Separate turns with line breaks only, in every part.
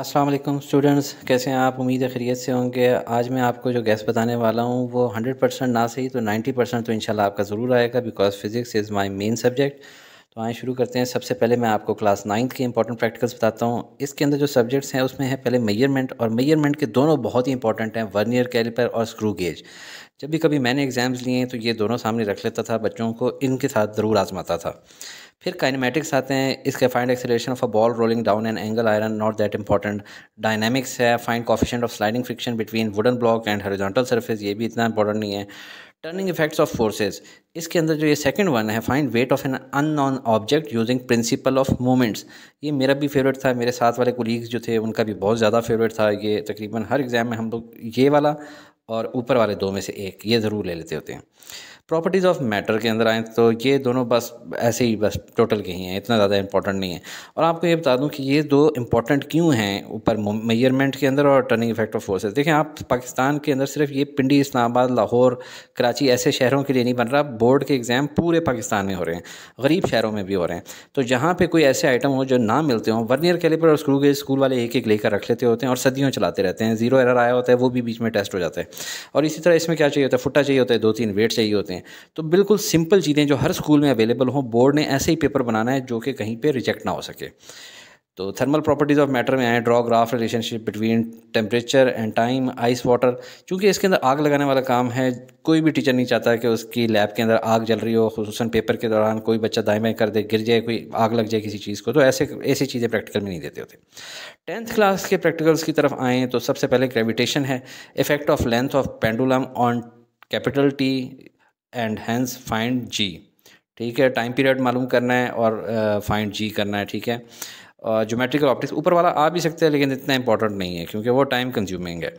अस्सलाम वालेकुम स्टूडेंट्स कैसे हैं आप उम्मीद है खैरियत से होंगे आज मैं आपको जो गैस बताने वाला हूँ वो 100 परसेंट ना सही तो 90 परसेंट तो इंशाल्लाह आपका ज़रूर आएगा because physics is my main subject तो आए शुरू करते हैं सबसे पहले मैं आपको क्लास नाइन्थ के इंपॉर्टेंट प्रैक्टिकल्स बताता हूँ इसके अंदर जो सब्जेक्ट्स हैं उसमें है पहले मेजरमेंट और मेजरमेंट के दोनों बहुत ही इंपॉर्टेंट हैं वर्नियर कैलिपर और स्क्रू गेज जब भी कभी मैंने एग्ज़ाम्स लिए हैं तो ये दोनों सामने रख लेता था बच्चों को इनके साथ ज़रूर आजमाता था फिर काइनेमेटिक्स आते हैं इसके find acceleration of a ball rolling down an angle आयरन नॉट दैट इंपॉर्टेंट डायनामिक्स है find coefficient of sliding friction between wooden block and horizontal surface ये भी इतना इंपॉर्टेंट नहीं है टर्निंग इफेक्ट्स ऑफ फोर्सेज इसके अंदर जो ये सेकंड वन है find weight of an unknown object using principle of movements ये मेरा भी फेवरेट था मेरे साथ वाले कोलीग्स जो थे उनका भी बहुत ज़्यादा फेवरेट था ये तकरीबन हर एग्ज़ाम में हम लोग ये वाला और ऊपर वाले दो में से एक ये ज़रूर ले लेते होते हैं प्रॉपर्टीज़ ऑफ मैटर के अंदर आएँ तो ये दोनों बस ऐसे ही बस टोटल के ही हैं इतना ज़्यादा इंपॉर्टेंट नहीं है और आपको ये बता दूँ कि ये दो इंपॉर्टेंट क्यों हैं ऊपर मेजरमेंट के अंदर और टर्निंग इफेक्ट ऑफ फोर्सेस देखें आप पाकिस्तान के अंदर सिर्फ ये पिंडी इस्लामाबाद लाहौर कराची ऐसे शहरों के लिए नहीं बन रहा बोर्ड के एग्ज़ाम पूरे पाकिस्तान में हो रहे हैं गरीब शहरों में भी हो रहे हैं तो जहाँ पर कोई ऐसे आइटम हो जो ना मिलते हों वर्नियर कैलिपर और स्क्रू गेज स्कूल वाले एक एक लेकर रख लेते होते हैं और सदियों चलाते रहते हैं जीरो एरर आया होता है वो भी बीच में टेस्ट हो जाता है और इसी तरह इसमें क्या चाहिए होता है फुटा चाहिए होता है दो तीन वेट चाहिए होते हैं हैं तो बिल्कुल सिंपल चीज़ें जो हर स्कूल में अवेलेबल हों बोर्ड ने ऐसे ही पेपर बनाना है जो कि कहीं पर रिजेक्ट ना हो सके तो थर्मल प्रॉपर्टीज़ ऑफ मैटर में आए draw graph relationship between temperature and time ice water क्योंकि इसके अंदर आग लगाने वाला काम है कोई भी टीचर नहीं चाहता कि उसकी लैब के अंदर आग जल रही हो खूस पेपर के दौरान कोई बच्चा दाएँ कर दे गिर जाए कोई आग लग जाए किसी चीज़ को तो ऐसे ऐसी चीज़ें प्रैक्टिकल में नहीं देते होते टेंथ क्लास के प्रैक्टिकल्स की तरफ आएँ तो सबसे पहले ग्रेविटेशन है effect of length of pendulum on capital T and hence find g ठीक है टाइम पीरियड मालूम करना है और फाइंड uh, जी करना है ठीक है जोमेट्रिकल ऑप्टिक्स ऊपर वाला आ भी सकते हैं लेकिन इतना इंपॉर्टेंट नहीं है क्योंकि वो टाइम कंज्यूमिंग है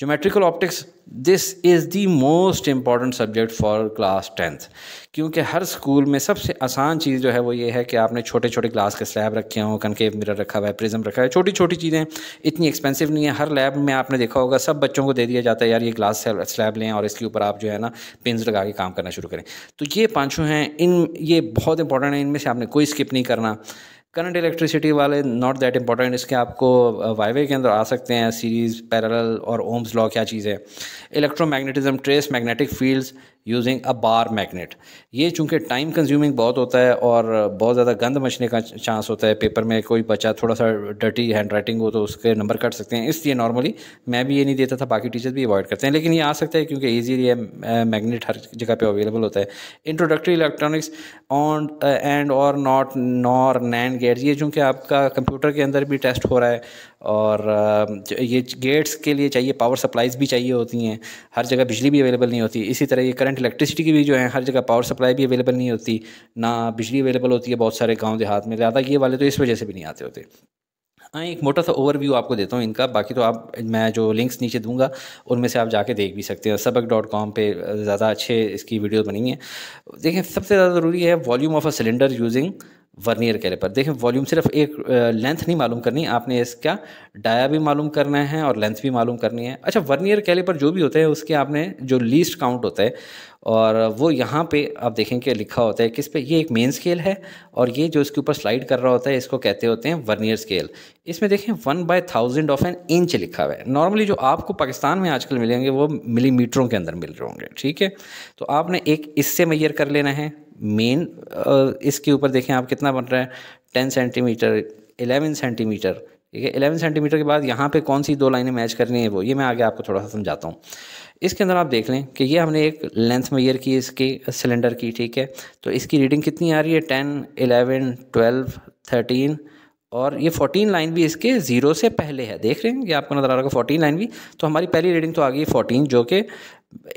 geometrical optics this is the most important subject for class tenth क्योंकि हर स्कूल में सबसे आसान चीज़ जो है वो ये है कि आपने छोटे छोटे क्लास के स्लैब रखे हों कनकेव मिरर रखा हुआ है प्रिज्म रखा है छोटी छोटी चीज़ें इतनी एक्सपेंसिव नहीं है हर लैब में आपने देखा होगा सब बच्चों को दे दिया जाता है यार ये ग्लास स्लैब लें और इसके ऊपर आप जो है ना पिंस लगा के काम करना शुरू करें तो ये पाँचों हैं इन ये बहुत इंपॉर्टेंट है इनमें से आपने कोई स्किप नहीं करना करंट इलेक्ट्रिसिटी वाले नॉट दैट इंपॉर्टेंट इसके आपको वाईवे के अंदर आ सकते हैं सीरीज़ पैरल और ओम्स लॉ क्या चीज़ है electromagnetism trace magnetic fields using a bar magnet ये चूंकि टाइम कंज्यूमिंग बहुत होता है और बहुत ज़्यादा गंद मचने का चांस होता है पेपर में कोई बच्चा थोड़ा सा डर्टी हैंड राइटिंग हो तो उसके नंबर कट सकते हैं इसलिए नॉर्मली मैं भी ये नहीं देता था बाकी टीचर भी अवॉइड करते हैं लेकिन ये आ सकता है क्योंकि ईजीली मैगनेट हर जगह पर अवेलेबल होता है इंट्रोडक्टरी इलेक्ट्रॉनिक्स ऑन एंड और not nor nand and gates ये चूँकि आपका कंप्यूटर के अंदर भी टेस्ट हो रहा है और ये गेट्स के लिए चाहिए पावर सप्लाईज भी चाहिए होती हैं हर जगह बिजली भी अवेलेबल नहीं होती इसी तरह ये करंट इलेक्ट्रिसिटी की भी जो है हर जगह पावर सप्लाई भी अवेलेबल नहीं होती ना बिजली अवेलेबल होती है बहुत सारे गाँव देहात में ज़्यादा ये वाले तो इस वजह से भी नहीं आते होते हाँ एक मोटा सा ओवरव्यू आपको देता हूँ इनका बाकी तो आप मैं जो लिंक्स नीचे दूंगा उनमें से आप जाके देख भी सकते हैं सबक डॉट कॉम पर ज़्यादा अच्छे इसकी वीडियो बनी है देखें सबसे ज़्यादा ज़रूरी है volume of a cylinder using vernier caliper देखें वॉल्यूम सिर्फ एक लेंथ नहीं मालूम करनी आपने इसका डाया भी मालूम करना है और लेंथ भी मालूम करनी है अच्छा वर्नियर कैलिपर जो भी होते हैं उसके आपने जो लीस्ट काउंट होता है और वो यहाँ पे आप देखें कि लिखा होता है किस पे ये एक मेन स्केल है और ये जो इसके ऊपर स्लाइड कर रहा होता है इसको कहते होते हैं वर्नियर स्केल इसमें देखें one by thousand of an inch लिखा हुआ है नॉर्मली जो आपको पाकिस्तान में आजकल मिलेंगे वो मिलीमीटरों के अंदर मिल रहे होंगे ठीक है तो आपने एक इससे मैयर कर लेना है मेन uh, इसके ऊपर देखें आप कितना बन रहा है टेन सेंटीमीटर एलेवन सेंटीमीटर ठीक है एलेवन सेंटीमीटर के बाद यहाँ पे कौन सी दो लाइनें मैच करनी है वो ये मैं आगे आपको थोड़ा सा समझाता हूँ इसके अंदर आप देख लें कि ये हमने एक लेंथ मेयर की इसकी सिलेंडर की ठीक है तो इसकी रीडिंग कितनी आ रही है टेन एलेवन ट्वेल्व थर्टीन और ये 14 लाइन भी इसके ज़ीरो से पहले है देख रहे हैं कि आपको नज़र आ रहा होगा 14 लाइन भी तो हमारी पहली रीडिंग तो आ गई 14 जो कि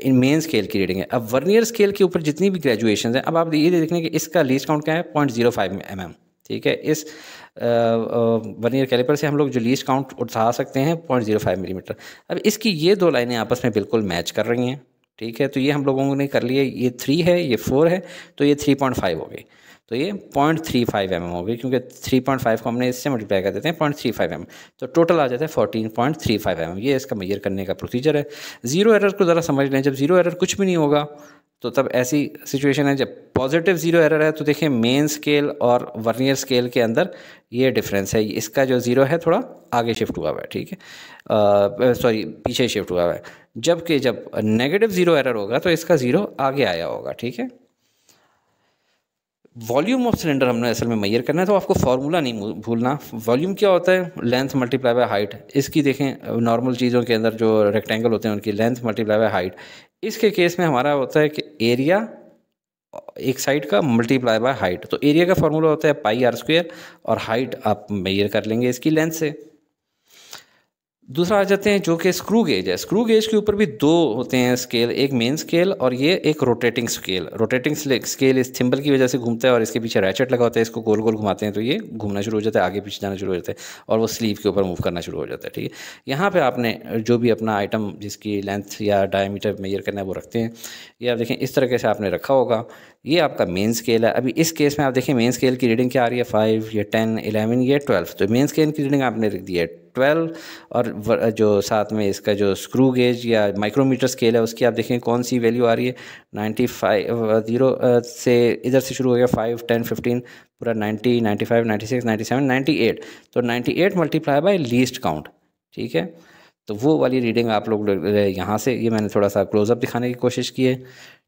इन मेन स्केल की रीडिंग है अब वर्नियर स्केल के ऊपर जितनी भी ग्रेजुएशन हैं अब आप ये देख लें कि इसका लीस्ट काउंट क्या है point zero five m m ठीक है इस वर्नियर कैलिपर से हम लोग जो लीस्ट काउंट उठा सकते हैं पॉइंट जीरो फाइव मिलीमीटर अब इसकी ये दो लाइनें आपस में बिल्कुल मैच कर रही हैं ठीक है तो ये हम लोगों ने कर लिए ये थ्री है ये फोर है तो ये थ्री पॉइंट फाइव हो गई तो ये point three five m m होगी क्योंकि थ्री पॉइंट फाइव को हमने इससे मल्टीप्लाई कर देते हैं पॉइंट थ्री फाइव एम तो टोटल आ जाता है fourteen point three five m ये इसका मेजर करने का प्रोसीजर है जीरो एरर को ज़रा समझ लें जब जीरो एरर कुछ भी नहीं होगा तो तब ऐसी सिचुएशन है जब पॉजिटिव ज़ीरो एरर है तो देखें मेन स्केल और वर्नियर स्केल के अंदर ये डिफरेंस है इसका जो ज़ीरो है थोड़ा आगे शिफ्ट हुआ हुआ है ठीक है सॉरी पीछे शिफ्ट हुआ हुआ है जबकि जब नेगेटिव ज़ीरो एरर होगा तो इसका ज़ीरो आगे आया होगा ठीक है वॉल्यूम ऑफ सिलेंडर हमने असल में मैयर करना है तो आपको फार्मूला नहीं भूलना वॉल्यूम क्या होता है लेंथ मल्टीप्लाई बाय हाइट इसकी देखें नॉर्मल चीज़ों के अंदर जो रेक्टेंगल होते हैं उनकी लेंथ मल्टीप्लाई बाय हाइट इसके केस में हमारा होता है कि एरिया एक साइड का मल्टीप्लाई बाय हाइट तो एरिया का फार्मूला होता है पाई आर स्क्वेयर और हाइट आप मेयर कर लेंगे इसकी लेंथ से दूसरा आ जाते हैं जो कि स्क्रू गेज है स्क्रू गेज के ऊपर भी दो होते हैं स्केल एक मेन स्केल और ये एक रोटेटिंग स्केल रोटेटिंग स्केल इस थिम्बल की वजह से घूमता है और इसके पीछे रैचेट लगा होता है इसको गोल गोल घुमाते हैं तो ये घूमना शुरू हो जाता है आगे पीछे जाना शुरू हो जाता है और वो स्लीव के ऊपर मूव करना शुरू हो जाता है ठीक है यहाँ पर आपने जो भी अपना आइटम जिसकी लेंथ या डायमीटर मेजर करना है वो रखते हैं ये आप देखें इस तरीके से आपने रखा होगा ये आपका मेन स्केल है अभी इस केस में आप देखें मेन स्केल की रीडिंग क्या आ रही है फाइव या टेन इलेवन या ट्वेल्व तो मेन स्केल की रीडिंग आपने रख दी है ट्वेल्व और जो साथ में इसका जो स्क्रू गेज या माइक्रोमीटर स्केल है उसकी आप देखें कौन सी वैल्यू आ रही है नाइन्टी फाइव जीरो से इधर से शुरू हो गया फाइव टेन फिफ्टीन पूरा ninety ninety five ninety six ninety seven ninety eight तो ninety eight multiply by least count ठीक है तो वो वाली रीडिंग आप लोग यहाँ से ये मैंने थोड़ा सा क्लोजअप दिखाने की कोशिश की है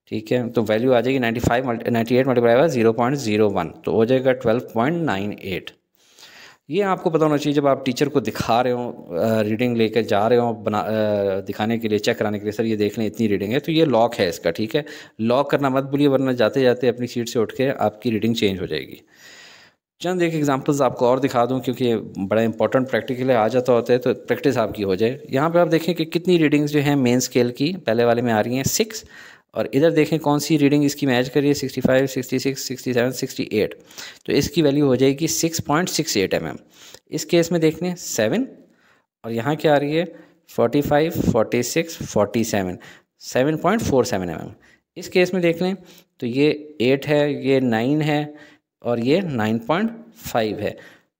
ठीक है तो वैल्यू आ जाएगी ninety five multi ninety eight multiply by zero point zero one तो हो जाएगा ट्वेल्व पॉइंट नाइन एट ये आपको पता होना चाहिए जब आप टीचर को दिखा रहे हो रीडिंग लेकर जा रहे हो बना दिखाने के लिए चेक कराने के लिए सर ये देख लें इतनी रीडिंग है तो ये लॉक है इसका ठीक है लॉक करना मत भूलिए वरना जाते जाते अपनी सीट से उठ के आपकी रीडिंग चेंज हो जाएगी चंद एक एग्जांपल्स आपको और दिखा दूं क्योंकि बड़ा इंपॉर्टेंट प्रैक्टिकल आ जाता होता है तो प्रैक्टिस आपकी हो जाए यहाँ पर आप देखें कि कितनी रीडिंग्स जो हैं मेन स्केल की पहले वाले में आ रही हैं सिक्स और इधर देखें कौन सी रीडिंग इसकी मैच कर रही है sixty five sixty six sixty seven sixty eight तो इसकी वैल्यू हो जाएगी six point six eight m m इस केस में देख लें सेवन और यहाँ क्या आ रही है 45, five 47, six forty seven seven point four seven m m इस केस में देख लें तो ये एट है ये नाइन है और ये नाइन पॉइंट फाइव है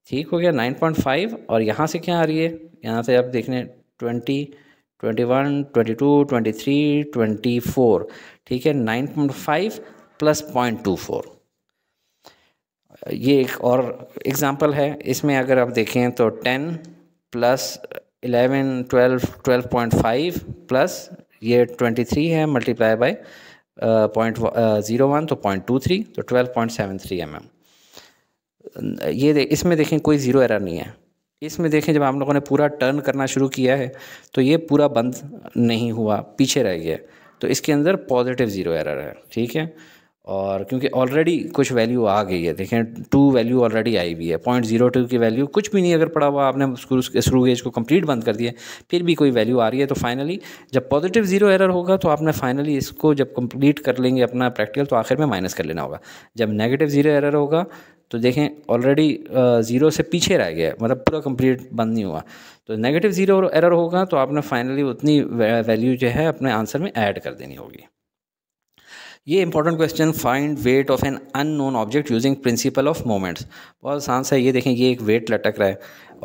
ठीक हो गया नाइन पॉइंट फाइव और यहाँ से क्या आ रही है यहाँ से आप देख लें twenty twenty one twenty two twenty three twenty four ठीक है nine point five plus point two four ये एक और एग्ज़ाम्पल है इसमें अगर आप देखें तो ten plus eleven twelve twelve point five plus ये ट्वेंटी थ्री है multiply by point zero one तो पॉइंट टू थ्री तो twelve point seven three m m ये दे, इसमें देखें कोई ज़ीरो एरर नहीं है इसमें देखें जब हम लोगों ने पूरा टर्न करना शुरू किया है तो ये पूरा बंद नहीं हुआ पीछे रह गया तो इसके अंदर पॉजिटिव ज़ीरो एरर है ठीक है और क्योंकि ऑलरेडी कुछ वैल्यू आ गई है देखें टू वैल्यू ऑलरेडी आई हुई है पॉइंट जीरो टू की वैल्यू कुछ भी नहीं अगर पड़ा हुआ आपने स्क्रू गेज को कंप्लीट बंद कर दिया फिर भी कोई वैल्यू आ रही है तो फाइनली जब पॉजिटिव जीरो एरर होगा तो आपने फाइनली इसको जब कंप्लीट कर लेंगे अपना प्रैक्टिकल तो आखिर में माइनस कर लेना होगा जब नेगेटिव जीरो एरर होगा तो देखें ऑलरेडी ज़ीरो uh, से पीछे रह गया मतलब पूरा कंप्लीट बंद नहीं हुआ तो नेगेटिव ज़ीरो एरर होगा तो आपने फाइनली उतनी वैल्यू जो है अपने आंसर में ऐड कर देनी होगी ये important question find weight of an unknown object using principle of moments बहुत आसान सा ये देखें ये एक वेट लटक रहा है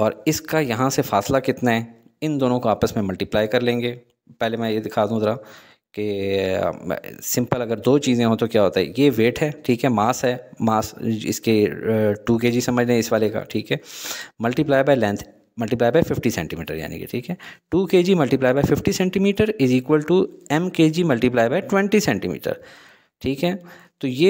और इसका यहाँ से फासला कितना है इन दोनों को आपस में मल्टीप्लाई कर लेंगे पहले मैं ये दिखा दूँ ज़रा कि सिंपल अगर दो चीज़ें हों तो क्या होता है ये वेट है ठीक है मास है मास इसके टू के जी समझ लें इस वाले का ठीक है multiply by length multiply by fifty centimetre यानी कि ठीक है two k g multiply by fifty centimetre is equal to m k g multiply by twenty centimetre ठीक है तो ये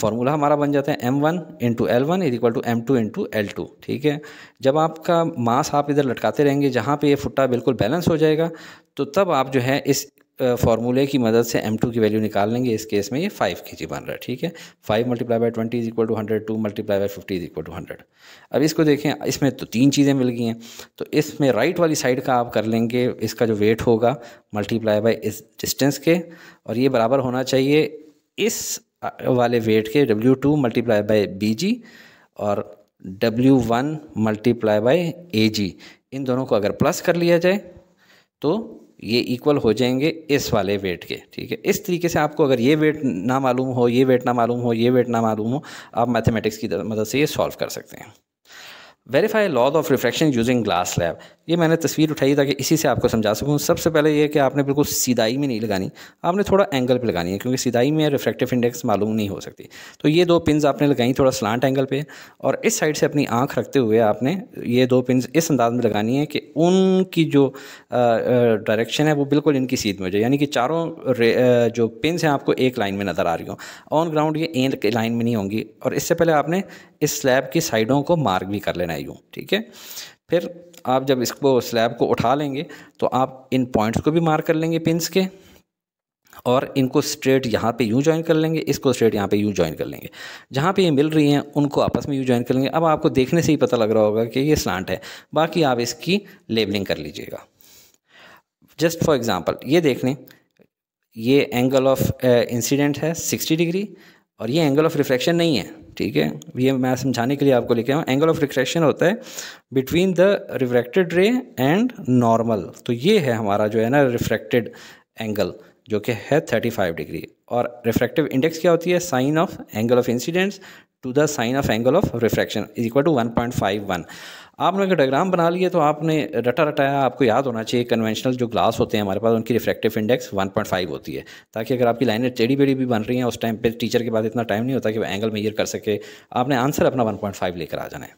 फॉर्मूला हमारा बन जाता है m1 one into l one is equal to m two into l two ठीक है जब आपका मास आप इधर लटकाते रहेंगे जहाँ पे ये फुट्टा बिल्कुल बैलेंस हो जाएगा तो तब आप जो है इस फॉर्मूले की मदद से एम टू की वैल्यू निकाल लेंगे इस केस में ये फाइव के जी बन रहा है ठीक है five multiply by twenty is equal to hundred two multiply by fifty is equal to hundred अब इसको देखें इसमें तो तीन चीज़ें मिल गई हैं तो इसमें राइट वाली साइड का आप कर लेंगे इसका जो वेट होगा मल्टीप्लाई बाई इस डिस्टेंस के और ये बराबर होना चाहिए इस वाले वेट के डब्ल्यू two multiply by b g और डब्ल्यू one multiply by a g इन दोनों को अगर प्लस कर लिया जाए तो ये इक्वल हो जाएंगे इस वाले वेट के ठीक है इस तरीके से आपको अगर ये वेट ना मालूम हो ये वेट ना मालूम हो ये वेट ना मालूम हो आप मैथमेटिक्स की मदद से ये सॉल्व कर सकते हैं verify laws of refraction using glass lab ये मैंने तस्वीर उठाई ताकि इसी से आपको समझा सकूँ सबसे पहले ये कि आपने बिल्कुल सीधाई में नहीं लगानी आपने थोड़ा एंगल पे लगानी है क्योंकि सीधाई में रिफ्रैक्टिव इंडेक्स मालूम नहीं हो सकती तो ये दो पिन आपने लगाई थोड़ा स्लांट एंगल पे और इस साइड से अपनी आँख रखते हुए आपने ये दो पिन इस अंदाज में लगानी है कि उनकी जो डायरेक्शन है वो बिल्कुल इनकी सीध में हो जाए यानी कि चारों जो पिन हैं आपको एक लाइन में नज़र आ रही हो ऑन ग्राउंड ये एक लाइन में नहीं होंगी और इससे पहले आपने इस स्लैब की साइडों को मार्क भी कर लेना यूँ ठीक है फिर आप जब इसको स्लैब को उठा लेंगे तो आप इन पॉइंट्स को भी मार्क कर लेंगे पिंस के और इनको स्ट्रेट यहाँ पे यूँ ज्वाइन कर लेंगे इसको स्ट्रेट यहाँ पे यूँ ज्वाइन कर लेंगे जहाँ पे ये मिल रही हैं उनको आपस में यूँ ज्वाइन कर लेंगे अब आपको देखने से ही पता लग रहा होगा कि ये स्लांट है बाकी आप इसकी लेबलिंग कर लीजिएगा जस्ट फॉर एग्ज़ाम्पल ये देख लें ये एंगल ऑफ इंसिडेंट है सिक्सटी डिग्री और ये एंगल ऑफ रिफ्रैक्शन नहीं है ठीक है ये मैं समझाने के लिए आपको लिखा हुआ एंगल ऑफ रिफ्रैक्शन होता है between the refracted ray and normal तो ये है हमारा जो है ना रिफ्रैक्टेड एंगल जो कि है 35 डिग्री और रिफ्रैक्टिव इंडेक्स क्या होती है sine of angle of incidence to the sine of angle of refraction is equal to one point five one आपने अगर डायग्राम बना लिए तो आपने रटा रटाया आपको याद होना चाहिए कन्वेंशनल जो ग्लास होते हैं हमारे पास उनकी रिफ्रैक्टिव इंडेक्स 1.5 होती है ताकि अगर आपकी लाइनें टेढ़ी बेड़ी भी बन रही हैं उस टाइम पे टीचर के पास इतना टाइम नहीं होता कि एंगल मेजर कर सके आपने आंसर अपना 1.5 लेकर आ जाना है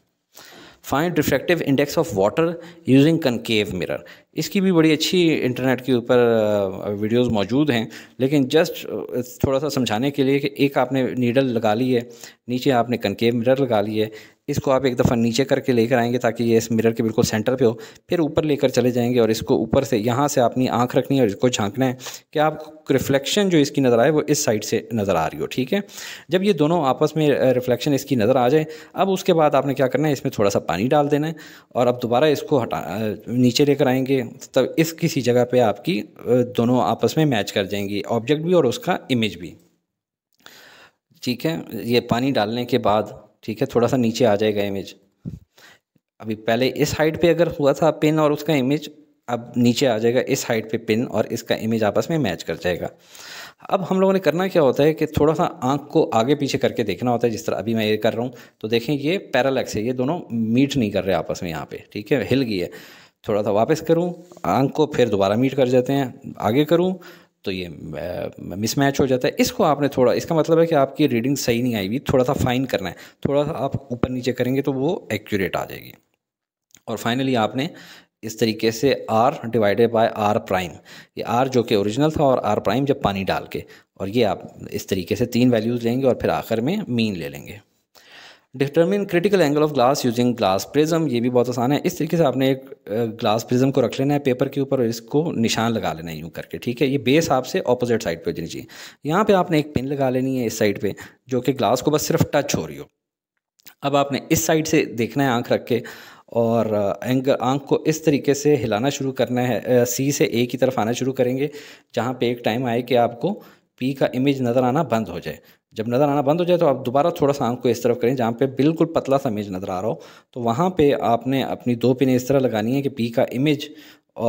find refractive index of water using concave mirror इसकी भी बड़ी अच्छी इंटरनेट के ऊपर वीडियोस मौजूद हैं लेकिन जस्ट थोड़ा सा समझाने के लिए कि एक आपने नीडल लगा ली है नीचे आपने कनकेव मिरर लगा ली है इसको आप एक दफ़ा नीचे करके लेकर आएंगे ताकि ये इस मिरर के बिल्कुल सेंटर पे हो फिर ऊपर लेकर चले जाएंगे और इसको ऊपर से यहाँ से अपनी आँख रखनी है और इसको झांकना है कि आप रिफ्लेक्शन जो इसकी नज़र आए वो इस साइड से नज़र आ रही हो ठीक है जब ये दोनों आपस में रिफ्लेक्शन इसकी नज़र आ जाए अब उसके बाद आपने क्या करना है इसमें थोड़ा सा पानी डाल देना है और अब दोबारा इसको हटा नीचे लेकर आएंगे तब इस किसी जगह पे आपकी दोनों आपस में मैच कर जाएंगी ऑब्जेक्ट भी और उसका इमेज भी ठीक है ये पानी डालने के बाद ठीक है थोड़ा सा नीचे आ जाएगा इमेज अभी पहले इस हाइट पे अगर हुआ था पिन और उसका इमेज अब नीचे आ जाएगा इस हाइट पे पिन और इसका इमेज आपस में मैच कर जाएगा अब हम लोगों ने करना क्या होता है कि थोड़ा सा आंख को आगे पीछे करके देखना होता है जिस तरह अभी मैं ये कर रहा हूँ तो देखें ये पैरालैक्स है ये दोनों मीट नहीं कर रहे आपस में यहाँ पे ठीक है हिल गई है थोड़ा सा वापस करूँ आंख को फिर दोबारा मीट कर जाते हैं आगे करूँ तो ये मिसमैच हो जाता है इसको आपने थोड़ा इसका मतलब है कि आपकी रीडिंग सही नहीं आई हुई थोड़ा सा फाइन करना है थोड़ा सा आप ऊपर नीचे करेंगे तो वो एक्यूरेट आ जाएगी और फाइनली आपने इस तरीके से r divided by r prime ये आर जो कि ओरिजिनल था और आर प्राइम जब पानी डाल के और ये आप इस तरीके से तीन वैल्यूज़ लेंगे और फिर आखिर में मीन ले लेंगे determine critical angle of glass using glass prism ये भी बहुत आसान है इस तरीके से आपने एक ग्लास प्रिज्म को रख लेना है पेपर के ऊपर और इसको निशान लगा लेना है यूँ करके ठीक है ये बेस आपसे ऑपोजिट साइड पर देनी चाहिए यहाँ पर आपने एक पिन लगा लेनी है इस साइड पर जो कि ग्लास को बस सिर्फ टच हो रही हो अब आपने इस साइड से देखना है आँख रख के और एंग आँख को इस तरीके से हिलाना शुरू करना है सी से ए की तरफ आना शुरू करेंगे जहाँ पे एक टाइम आए कि आपको पी का इमेज नज़र आना बंद हो जाए जब नज़र आना बंद हो जाए तो आप दोबारा थोड़ा सा आंख को इस तरफ करें जहाँ पे बिल्कुल पतला सा इमेज नज़र आ रहा हो तो वहाँ पे आपने अपनी दो पिने इस तरह लगानी है कि पी का इमेज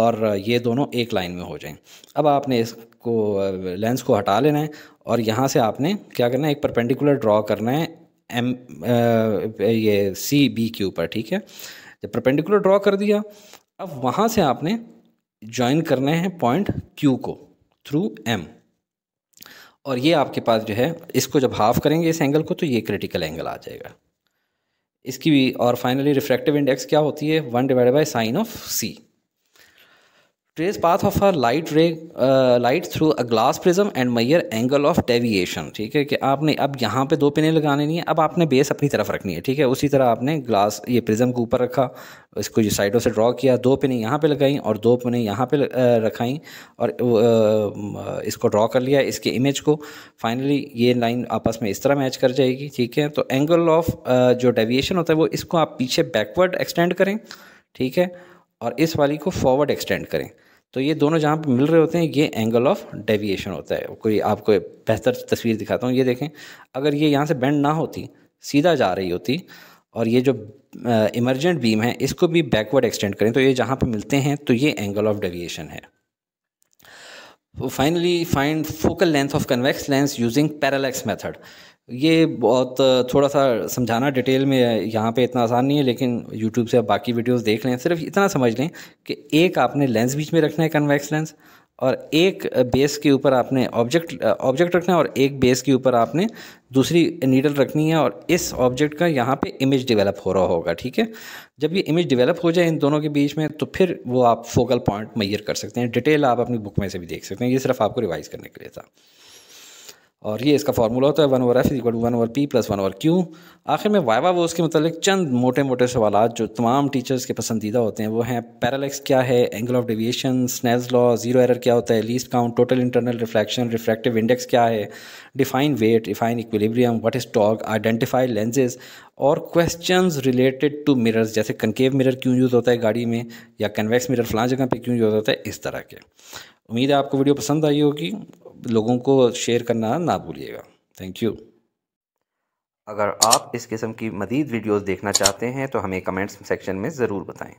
और ये दोनों एक लाइन में हो जाएं अब आपने इसको लेंस को हटा लेना है और यहाँ से आपने क्या करना है एक परपेंडिकुलर ड्रॉ करना है एम आ, ये सी बी के ऊपर ठीक है जब परपेंडिकुलर ड्रॉ कर दिया अब वहाँ से आपने ज्वाइन करना है पॉइंट क्यू को थ्रू एम और ये आपके पास जो है इसको जब हाफ़ करेंगे इस एंगल को तो ये क्रिटिकल एंगल आ जाएगा इसकी भी और फाइनली रिफ्रैक्टिव इंडेक्स क्या होती है one divide by sine of c trace path of a light ray light through a glass prism and measure angle of deviation ठीक है कि आपने अब यहाँ पे दो पिने लगाने नहीं है अब आपने बेस अपनी तरफ रखनी है ठीक है उसी तरह आपने ग्लास ये प्रिज्म के ऊपर रखा इसको ये साइडों से ड्रॉ किया दो पिने यहाँ पे लगाई और दो पिने यहाँ पे uh, रखाई और uh, इसको ड्रॉ कर लिया इसके इमेज को फाइनली ये लाइन आपस में इस तरह मैच कर जाएगी ठीक है तो एंगल ऑफ uh, जो डेविएशन होता है वो इसको आप पीछे बैकवर्ड एक्सटेंड करें ठीक है और इस वाली को फॉरवर्ड एक्सटेंड करें तो ये दोनों जहाँ पर मिल रहे होते हैं ये एंगल ऑफ डेविएशन होता है कोई आपको बेहतर तस्वीर दिखाता हूँ ये देखें अगर ये यहाँ से बैंड ना होती सीधा जा रही होती और ये जो इमर्जेंट बीम है इसको भी बैकवर्ड एक्सटेंड करें तो ये जहाँ पे मिलते हैं तो ये एंगल ऑफ डेविएशन है finally find focal length of convex lens using parallax method ये बहुत थोड़ा सा समझाना डिटेल में यहाँ पे इतना आसान नहीं है लेकिन यूट्यूब से आप बाकी वीडियोस देख लें सिर्फ इतना समझ लें कि एक आपने लेंस बीच में रखना है कन्वेक्स लेंस और एक बेस के ऊपर आपने ऑब्जेक्ट ऑब्जेक्ट रखना है और एक बेस के ऊपर आपने दूसरी नीडल रखनी है और इस ऑब्जेक्ट का यहाँ पे इमेज डेवलप हो रहा होगा ठीक है जब ये इमेज डेवलप हो जाए इन दोनों के बीच में तो फिर वो आप फोकल पॉइंट मैयर कर सकते हैं डिटेल आप अपनी बुक में से भी देख सकते हैं ये सिर्फ आपको रिवाइज़ करने के लिए था और ये इसका फार्मूला होता है one over f equal to one over p plus one over q आखिर में वाइवा वो उसके मतलब चंद मोटे मोटे सवाल जो तमाम टीचर्स के पसंदीदा होते हैं वो हैं पैरालेक्स क्या है angle of deviation Snell's law zero error क्या होता है least count total internal reflection refractive index क्या है define weight define equilibrium what is torque identify lenses और क्वेश्चन रिलेटेड टू मिरर्स जैसे कंकेव मिरर क्यों यूज़ होता है गाड़ी में या कन्वेक्स मिरर फलां जगह पर क्यों यूज़ होता है इस तरह के उम्मीद है आपको वीडियो पसंद आई होगी लोगों को शेयर करना ना भूलिएगा थैंक यू अगर आप इस किस्म की मज़ीद वीडियोस देखना चाहते हैं तो हमें कमेंट्स सेक्शन में ज़रूर बताएं